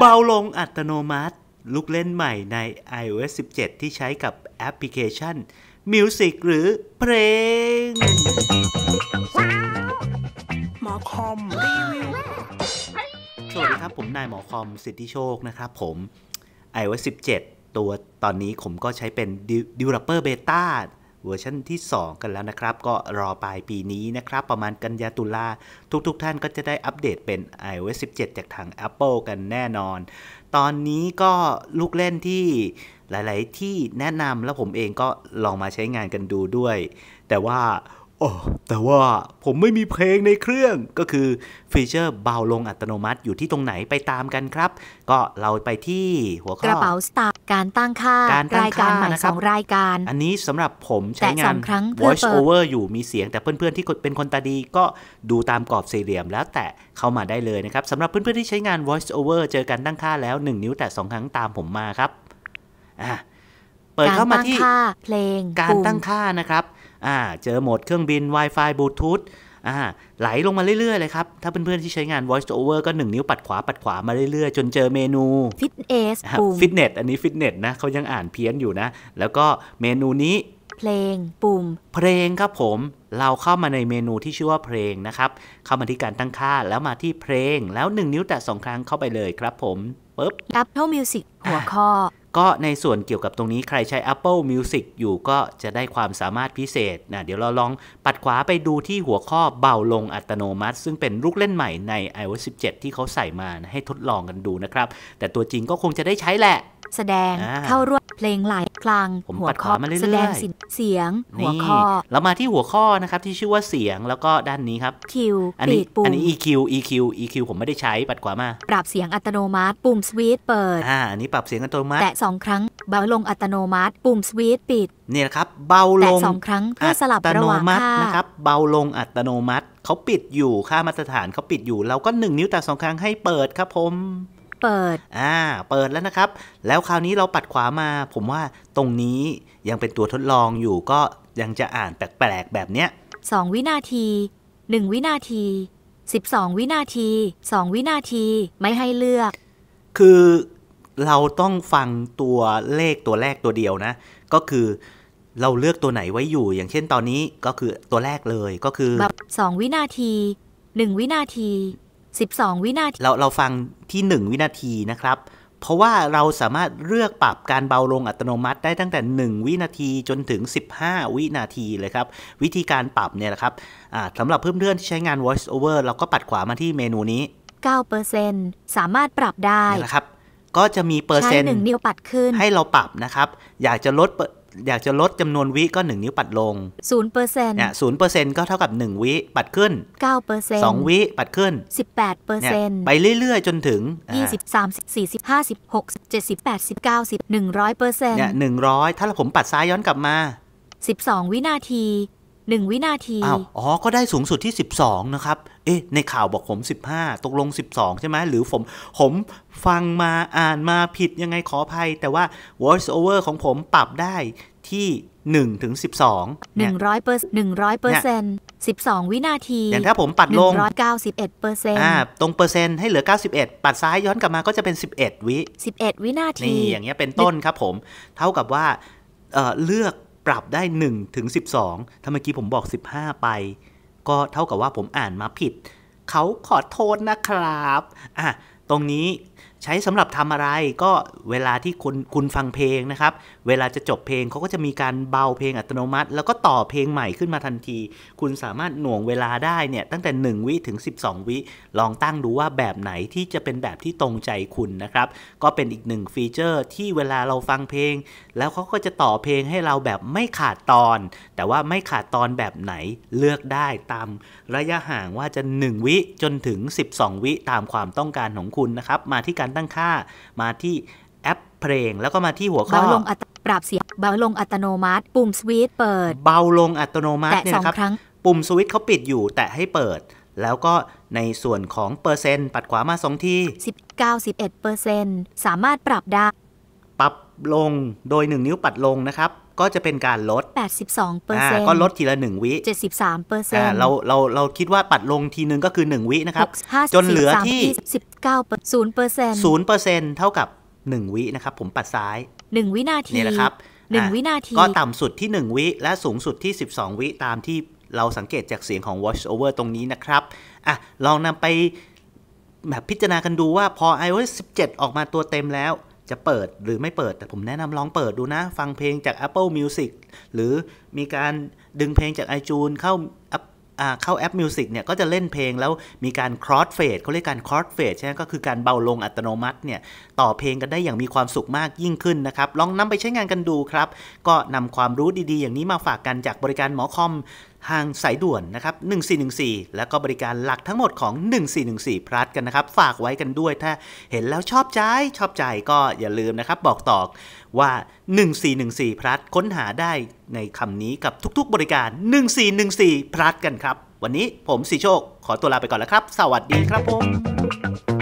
เบาลงอัตโนมัติ ลูกเล่นใหม่ใน iOS 17 ที่ใช้กับแอปพลิเคชัน Music หรือเพลงหมอคอมรีวิวสวัสดีครับผมนายหมอคอมสิทธิโชคนะครับผม iOS 17 ตัวตอนนี้ผมก็ใช้เป็น Developer Beta เวอร์ชันที่ 2 กันแล้วนะครับ ก็รอปลายปีนี้นะครับ ประมาณกันยาตุลาทุกๆทท่านก็จะได้อัปเดตเป็น iOS 17 จากทาง Apple กันแน่นอน ตอนนี้ก็ลูกเล่นที่หลาย ๆ ที่แนะนำแล้วผมเองก็ลองมาใช้งานกันดูด้วย แต่ว่าโอ้แต่ว่าผมไม่มีเพลงในเครื่องก็คือฟีเจอร์เบาลงอัตโนมัติอยู่ที่ตรงไหนไปตามกันครับ ก็เราไปที่หัวข้อกระเป๋าสตาร์การตั้งค่าการรายการาหมสองรายการ อันนี้สำหรับผมใช้งาน voice over อยู่มีเสียงแต่เพื่อนๆที่เป็นคนตาดีก็ดูตามกรอบสี่เหลี่ยมแล้วแต่เข้ามาได้เลยนะครับสำหรับเพื่อนๆที่ใช้งาน voice over เจอการตั้งค่าแล้ว 1 นิ้วแต่2ครั้งตามผมมาครับอ่ะเปิดเข้ามาที่เพลงการตั้งค่านะครับอ่าเจอโหมดเครื่องบิน Wi-Fi บลูทูธอ่าไหลลงมาเรื่อยๆเลยครับ ถ้าเพื่อนๆที่ใช้งาน voice over ก็1นิ้วปัดขวาปัดขวามาเรื่อยๆ จนเจอเมนูฟิตเอสฟิตเนสอันนี้ฟิตเนสนะเขายังอ่านเพี้ยนอยู่นะ แล้วก็เมนูนี้ เพลงปุ่ม เพลงครับผม เราเข้ามาในเมนูที่ชื่อว่าเพลงนะครับเข้ามาที่การตั้งค่าแล้วมาที่เพลง แล้ว 1 นิ้วแตะ2ครั้งเข้าไปเลยครับผมปุ๊บ Apple Music หัวข้อก็ในส่วนเกี่ยวกับตรงนี้ใครใช้ Apple Music อยู่ก็จะได้ความสามารถพิเศษนะเดี๋ยวเราลองปัดขวาไปดูที่หัวข้อเบาลงอัตโนมัติ ซึ่งเป็นลูกเล่นใหม่ใน iOS 17 ที่เขาใส่มาให้ทดลองกันดูนะครับ แต่ตัวจริงก็คงจะได้ใช้แหละ แสดงเข้าร่วมเพลงไลฟลางผมหัวข่อแสดงสินเสียงหัวข้อแล้วมาที่หัวข้อนะครับที่ชื่อว่าเสียงแล้วก็ด้านนี้ครับคิวอันนี้อันนี้ EQ EQ EQ ผมไม่ได้ใช้ปัดขวามาปรับเสียงอัตโนมัติ ปุ่มสวิตเปิด อ่าอันนี้ปรับเสียงอัตโนมัติแตะสองครั้งเบาลงอัตโนมัติ ปุ่มสวิตปิดนี่นะครับเบาลงแสองครั้งเพื่อสลับระหว่างค่านะครับเบาลงอัตโนมัติเขาปิดอยู่ค่ามาตรฐานเขาปิดอยู่เราก็ 1 นิ้วแตะสองครั้งให้เปิดครับผมเปิดอ่า เปิดแล้วนะครับ แล้วคราวนี้เราปัดขวามา ผมว่าตรงนี้ยังเป็นตัวทดลองอยู่ก็ยังจะอ่านแปลกๆแบบเนี้ยสองวินาทีหนึ่งวินาทีส2ิบองวินาที สองวินาที ไม่ให้เลือก คือเราต้องฟังตัวเลขตัวแรกตัวเดียวนะ ก็คือ เราเลือกตัวไหนไว้อยู่ อย่างเช่นตอนนี้ก็คือตัวแรกเลย ก็คือแบบสองวินาทีหนึ่งวินาที12 วินาทีเราเราฟังที่ 1 วินาทีนะครับ เพราะว่าเราสามารถเลือกปรับการเบาลงอัตโนมัติได้ตั้งแต่ 1 วินาทีจนถึง 15 วินาทีเลยครับ วิธีการปรับเนี่ยนะครับสำหรับเพื่อนๆที่ใช้งาน voice over เราก็ปัดขวามาที่เมนูนี้ 9%สามารถปรับได้นะครับก็จะมีเปอร์เซ็นต์หนึ่งนิ้วปัดขึ้นให้เราปรับนะครับ อยากจะลดอยากจะลดจำนวนวิก็ 1 นิ้วปัดลง0%เปอร์เซ็นเนี่ยศูนย์เปอร์เซ็นต์ก็เท่ากับ 1 วิปัดขึ้น9เปอร์เซ็นต์สองวิปัดขึ้น 18เปอร์เซ็นต์ไปเรื่อย ๆ จนถึง20 30 40 50 60 70 80 90 100เปอร์เซ็นต์เนี่ยหนึ่งร้อยถ้าผมปัดซ้ายย้อนกลับมา 12 วินาที1 วินาที อ้าว อ๋อ ก็ได้สูงสุดที่ 12 นะครับ เอ๊ะ ในข่าวบอกผม 15 ตกลง 12 ใช่ไหม หรือผม ผมฟังมา อ่านมาผิดยังไงขออภัย แต่ว่า voice over ของผมปรับได้ที่ 1 ถึง 12 100เปอร์1 0เปอร์เซ็นต์12 วินาที อย่างถ้าผมปัดลง191เปอร์เซ็นต์อ่าตรงเปอร์เซ็นต์ให้เหลือ 91 ปัดซ้ายย้อนกลับมาก็จะเป็น 11 วิ11 วินาทีนี่อย่างเงี้ย เป็นต้นครับผม เท่ากับว่าเลือกปรับได้ 1 ถึง 12 ถ้าเมื่อกี้ผมบอก 15 ไป ก็เท่ากับว่าผมอ่านมาผิด เขาขอโทษนะครับอ่ะตรงนี้ใช้สำหรับทำอะไรก็เวลาที่คุณคุณฟังเพลงนะครับเวลาจะจบเพลงเขาก็จะมีการเบาเพลงอัตโนมัติ แล้วก็ต่อเพลงใหม่ขึ้นมาทันที คุณสามารถหน่วงเวลาได้เนี่ยตั้งแต่1วิถึง12 วิ ลองตั้งดูว่าแบบไหนที่จะเป็นแบบที่ตรงใจคุณนะครับก็เป็นอีกหนึ่งฟีเจอร์ที่เวลาเราฟังเพลง แล้วเขาก็จะต่อเพลงให้เราแบบไม่ขาดตอน แต่ว่าไม่ขาดตอนแบบไหนเลือกได้ตามระยะห่างว่าจะ 1 วิจนถึง 12 วิตามความต้องการของคุณนะครับ มาที่การตั้งค่ามาที่แอปเพลงแล้วก็มาที่หัวข้อเบาลงอัตปรับเสียงเบาลงอัตโนมัติ ปุ่มสวิตช์เปิด เบาลงอัตโนมัติเนี่ยนะครับปุ่มสวิตช์เขาปิดอยู่แต่ให้เปิด แล้วก็ในส่วนของเปอร์เซ็นต์ปัดขวามาสองที19 11เปอร์เซ็นต์สามารถปรับได้ ปรับลงโดย 1 นิ้วปัดลงนะครับ ก็จะเป็นการลด 82เปอร์เซ็นต์ก็ลดทีละ 1 วิ 73เปอร์เซ็นต์เราเราเราคิดว่าปัดลงทีนึงก็คือ1 วินะครับจนเหลือที่9 0% 0%เท่ากับ 1 วินะครับผมปัดซ้าย 1 วินาทีนี่แหละครับ1วินาที ก็ต่ำสุดที่ 1 วิและสูงสุดที่ 12 วิตามที่เราสังเกตจากเสียงของ watch over ตรงนี้นะครับอ่ะลองนำไปแบบพิจารณากันดูว่าพอ iOS 17 ออกมาตัวเต็มแล้วจะเปิดหรือไม่เปิดแต่ผมแนะนำลองเปิดดูนะฟังเพลงจาก Apple Music หรือมีการดึงเพลงจาก iTunes เข้าเข้าแอปมิวสิกเนี่ยก็จะเล่นเพลงแล้วมีการครอสเฟดเขาเรียกการครอสเฟดใช่ไหมก็คือการเบาลงอัตโนมัติเนี่ยต่อเพลงกันได้อย่างมีความสุขมากยิ่งขึ้นนะครับ ลองนำไปใช้งานกันดูครับ ก็นำความรู้ดีๆ อย่างนี้มาฝากกันจากบริการหมอคอมทางสายด่วนนะครับ1414 แล้วก็บริการหลักทั้งหมดของ 1414 พลัสกันนะครับ ฝากไว้กันด้วย ถ้าเห็นแล้วชอบใจ ชอบใจก็อย่าลืมนะครับบอกต่อว่า 1414พลัสค้นหาได้ในคำนี้กับทุกๆบริการ 1414พลัสกันครับ วันนี้ผมสีโชค ขอตัวลาไปก่อนแล้วครับ สวัสดีครับผม